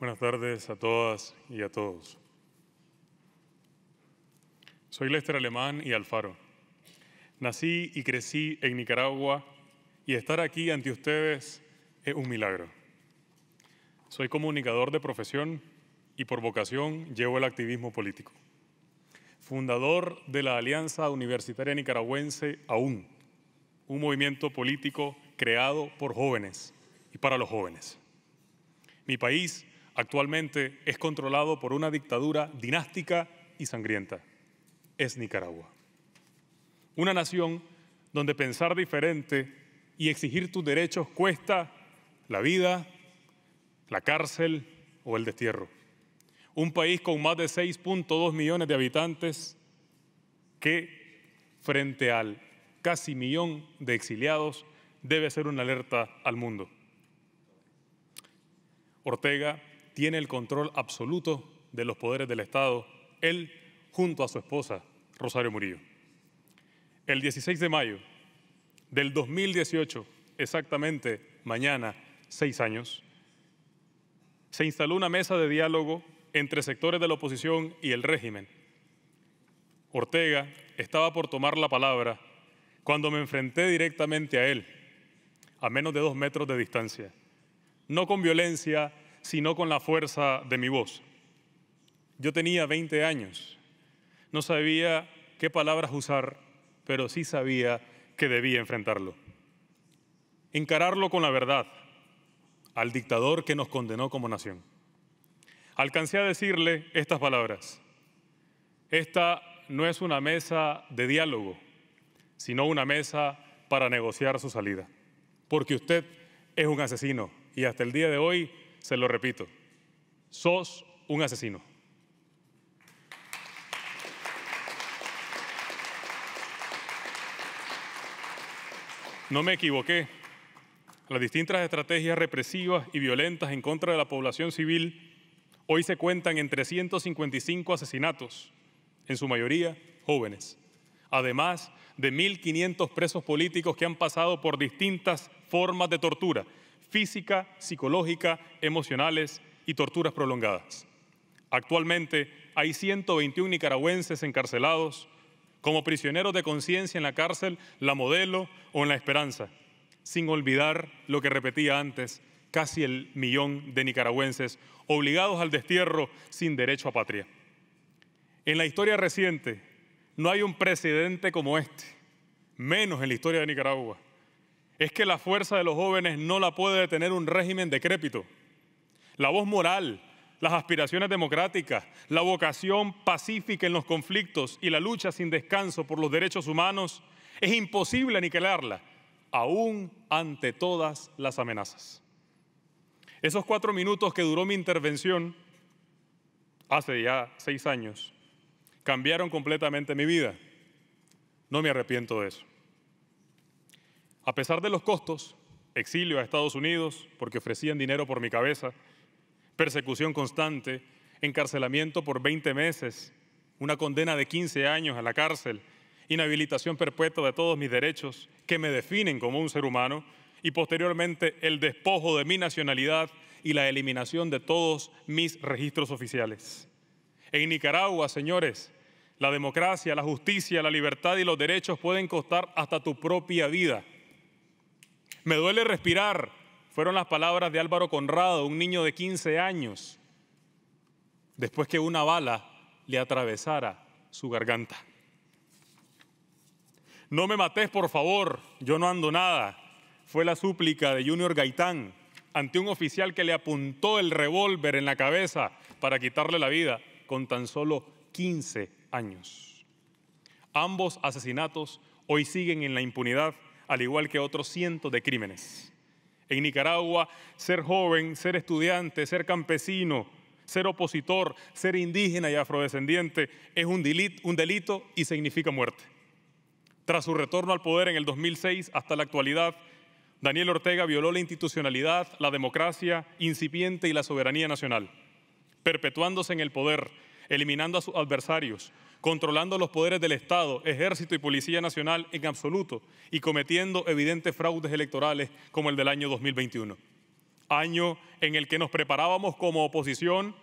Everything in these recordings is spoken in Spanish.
Buenas tardes a todas y a todos. Soy Lester Alemán y Alfaro. Nací y crecí en Nicaragua y estar aquí ante ustedes es un milagro. Soy comunicador de profesión y por vocación llevo el activismo político. Fundador de la Alianza Universitaria Nicaragüense AUN, un movimiento político creado por jóvenes y para los jóvenes. Mi país actualmente es controlado por una dictadura dinástica y sangrienta. Es Nicaragua. Una nación donde pensar diferente y exigir tus derechos cuesta la vida, la cárcel o el destierro. Un país con más de 6.2 millones de habitantes que frente al casi millón de exiliados debe ser una alerta al mundo. Ortega tiene el control absoluto de los poderes del Estado, él junto a su esposa, Rosario Murillo. El 16 de mayo del 2018, exactamente mañana, seis años, se instaló una mesa de diálogo entre sectores de la oposición y el régimen. Ortega estaba por tomar la palabra cuando me enfrenté directamente a él, a menos de dos metros de distancia. No con violencia, sino con la fuerza de mi voz. Yo tenía 20 años, no sabía qué palabras usar, pero sí sabía que debía enfrentarlo. Encararlo con la verdad, al dictador que nos condenó como nación. Alcancé a decirle estas palabras. Esta no es una mesa de diálogo, sino una mesa para negociar su salida. Porque usted es un asesino y hasta el día de hoy se lo repito, sos un asesino. No me equivoqué. Las distintas estrategias represivas y violentas en contra de la población civil hoy se cuentan en 355 asesinatos, en su mayoría jóvenes, además de 1.500 presos políticos que han pasado por distintas formas de tortura, física, psicológica, emocionales y torturas prolongadas. Actualmente hay 121 nicaragüenses encarcelados como prisioneros de conciencia en la cárcel, la modelo o en la esperanza, sin olvidar lo que repetía antes, casi el millón de nicaragüenses obligados al destierro sin derecho a patria. En la historia reciente no hay un precedente como este, menos en la historia de Nicaragua es que la fuerza de los jóvenes no la puede detener un régimen decrépito. La voz moral, las aspiraciones democráticas, la vocación pacífica en los conflictos y la lucha sin descanso por los derechos humanos, es imposible aniquilarla, aún ante todas las amenazas. Esos cuatro minutos que duró mi intervención, hace ya seis años, cambiaron completamente mi vida. No me arrepiento de eso. A pesar de los costos, exilio a Estados Unidos porque ofrecían dinero por mi cabeza, persecución constante, encarcelamiento por 20 meses, una condena de 15 años a la cárcel, inhabilitación perpetua de todos mis derechos que me definen como un ser humano y posteriormente el despojo de mi nacionalidad y la eliminación de todos mis registros oficiales. En Nicaragua, señores, la democracia, la justicia, la libertad y los derechos pueden costar hasta tu propia vida. Me duele respirar, fueron las palabras de Álvaro Conrado, un niño de 15 años, después que una bala le atravesara su garganta. No me mates, por favor, yo no ando nada, fue la súplica de Junior Gaitán ante un oficial que le apuntó el revólver en la cabeza para quitarle la vida con tan solo 15 años. Ambos asesinatos hoy siguen en la impunidad al igual que otros cientos de crímenes. En Nicaragua, ser joven, ser estudiante, ser campesino, ser opositor, ser indígena y afrodescendiente es un delito, y significa muerte. Tras su retorno al poder en el 2006 hasta la actualidad, Daniel Ortega violó la institucionalidad, la democracia incipiente y la soberanía nacional, perpetuándose en el poder, eliminando a sus adversarios, controlando los poderes del Estado, Ejército y Policía Nacional en absoluto y cometiendo evidentes fraudes electorales como el del año 2021, año en el que nos preparábamos como oposición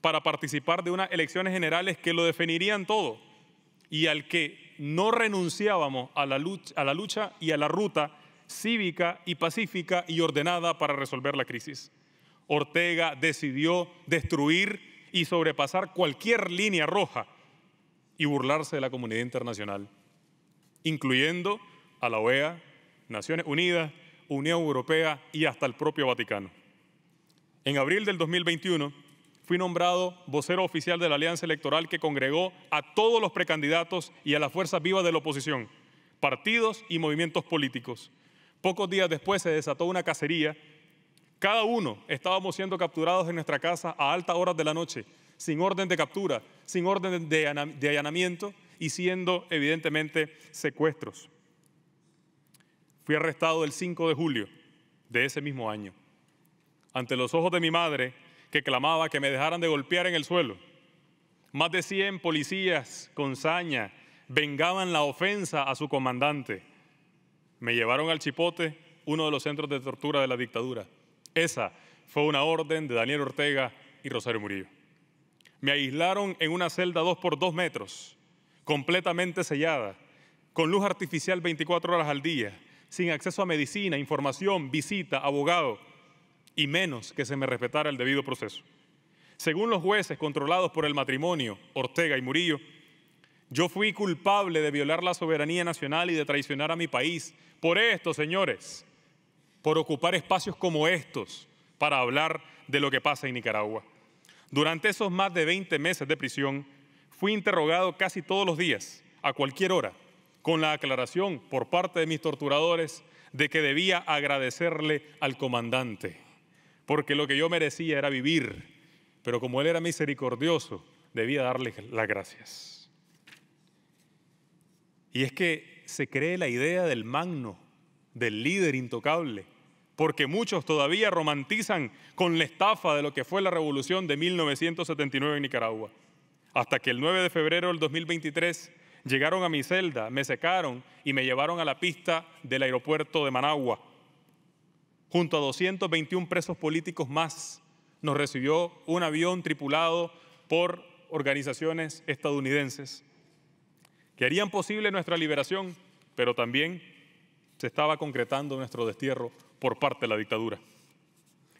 para participar de unas elecciones generales que lo definirían todo y al que no renunciábamos a la lucha, a la lucha y a la ruta cívica y pacífica y ordenada para resolver la crisis. Ortega decidió destruir y sobrepasar cualquier línea roja y burlarse de la comunidad internacional, incluyendo a la OEA, Naciones Unidas, Unión Europea y hasta el propio Vaticano. En abril del 2021 fui nombrado vocero oficial de la Alianza Electoral que congregó a todos los precandidatos y a las fuerzas vivas de la oposición, partidos y movimientos políticos. Pocos días después se desató una cacería. Cada uno estábamos siendo capturados en nuestra casa a altas horas de la noche sin orden de captura, sin orden de allanamiento y siendo evidentemente secuestros. Fui arrestado el 5 de julio de ese mismo año, ante los ojos de mi madre que clamaba que me dejaran de golpear en el suelo. Más de 100 policías con saña vengaban la ofensa a su comandante. Me llevaron al Chipote, uno de los centros de tortura de la dictadura. Esa fue una orden de Daniel Ortega y Rosario Murillo. Me aislaron en una celda 2 por 2 metros, completamente sellada, con luz artificial 24 horas al día, sin acceso a medicina, información, visita, abogado, y menos que se me respetara el debido proceso. Según los jueces controlados por el matrimonio, Ortega y Murillo, yo fui culpable de violar la soberanía nacional y de traicionar a mi país. Por esto, señores, por ocupar espacios como estos para hablar de lo que pasa en Nicaragua. Durante esos más de 20 meses de prisión, fui interrogado casi todos los días, a cualquier hora, con la aclaración por parte de mis torturadores de que debía agradecerle al comandante, porque lo que yo merecía era vivir, pero como él era misericordioso, debía darle las gracias. Y es que se cree la idea del magno, del líder intocable, porque muchos todavía romantizan con la estafa de lo que fue la revolución de 1979 en Nicaragua. Hasta que el 9 de febrero del 2023 llegaron a mi celda, me secaron y me llevaron a la pista del aeropuerto de Managua. Junto a 221 presos políticos más, nos recibió un avión tripulado por organizaciones estadounidenses que harían posible nuestra liberación, pero también se estaba concretando nuestro destierro por parte de la dictadura.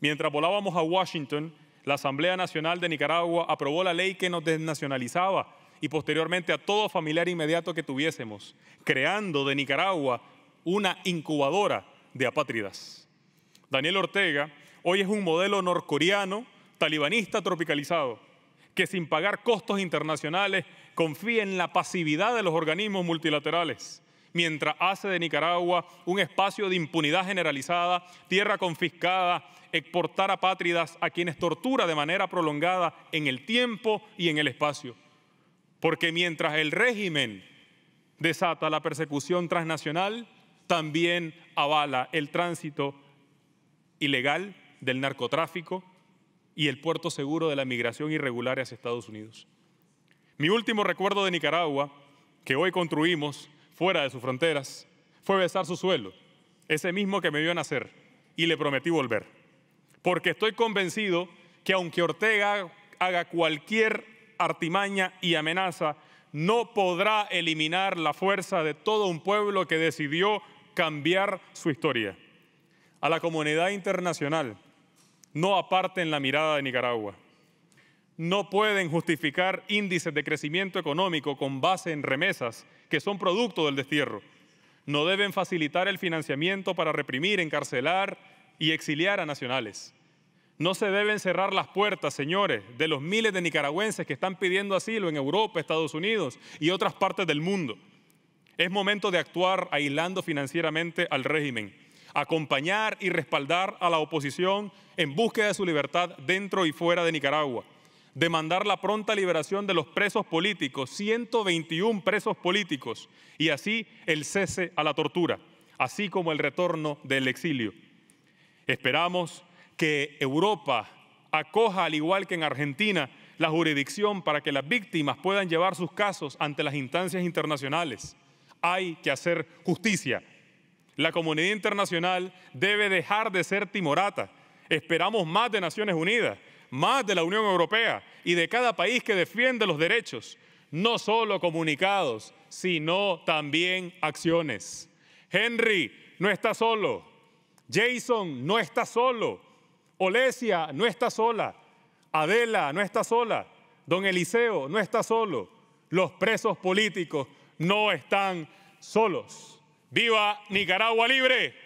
Mientras volábamos a Washington, la Asamblea Nacional de Nicaragua aprobó la ley que nos desnacionalizaba y posteriormente a todo familiar inmediato que tuviésemos, creando de Nicaragua una incubadora de apátridas. Daniel Ortega hoy es un modelo norcoreano, talibanista tropicalizado, que sin pagar costos internacionales confía en la pasividad de los organismos multilaterales mientras hace de Nicaragua un espacio de impunidad generalizada, tierra confiscada, exportar pátridas a quienes tortura de manera prolongada en el tiempo y en el espacio. Porque mientras el régimen desata la persecución transnacional, también avala el tránsito ilegal del narcotráfico y el puerto seguro de la migración irregular hacia Estados Unidos. Mi último recuerdo de Nicaragua, que hoy construimos, fuera de sus fronteras, fue besar su suelo, ese mismo que me vio nacer, y le prometí volver. Porque estoy convencido que aunque Ortega haga cualquier artimaña y amenaza, no podrá eliminar la fuerza de todo un pueblo que decidió cambiar su historia. A la comunidad internacional, no aparten la mirada de Nicaragua no pueden justificar índices de crecimiento económico con base en remesas, que son producto del destierro. No deben facilitar el financiamiento para reprimir, encarcelar y exiliar a nacionales. No se deben cerrar las puertas, señores, de los miles de nicaragüenses que están pidiendo asilo en Europa, Estados Unidos y otras partes del mundo. Es momento de actuar aislando financieramente al régimen, acompañar y respaldar a la oposición en búsqueda de su libertad dentro y fuera de Nicaragua demandar la pronta liberación de los presos políticos, 121 presos políticos, y así el cese a la tortura, así como el retorno del exilio. Esperamos que Europa acoja, al igual que en Argentina, la jurisdicción para que las víctimas puedan llevar sus casos ante las instancias internacionales. Hay que hacer justicia. La comunidad internacional debe dejar de ser timorata. Esperamos más de Naciones Unidas más de la Unión Europea y de cada país que defiende los derechos, no solo comunicados, sino también acciones. Henry no está solo, Jason no está solo, Olesia no está sola, Adela no está sola, don Eliseo no está solo, los presos políticos no están solos. ¡Viva Nicaragua libre!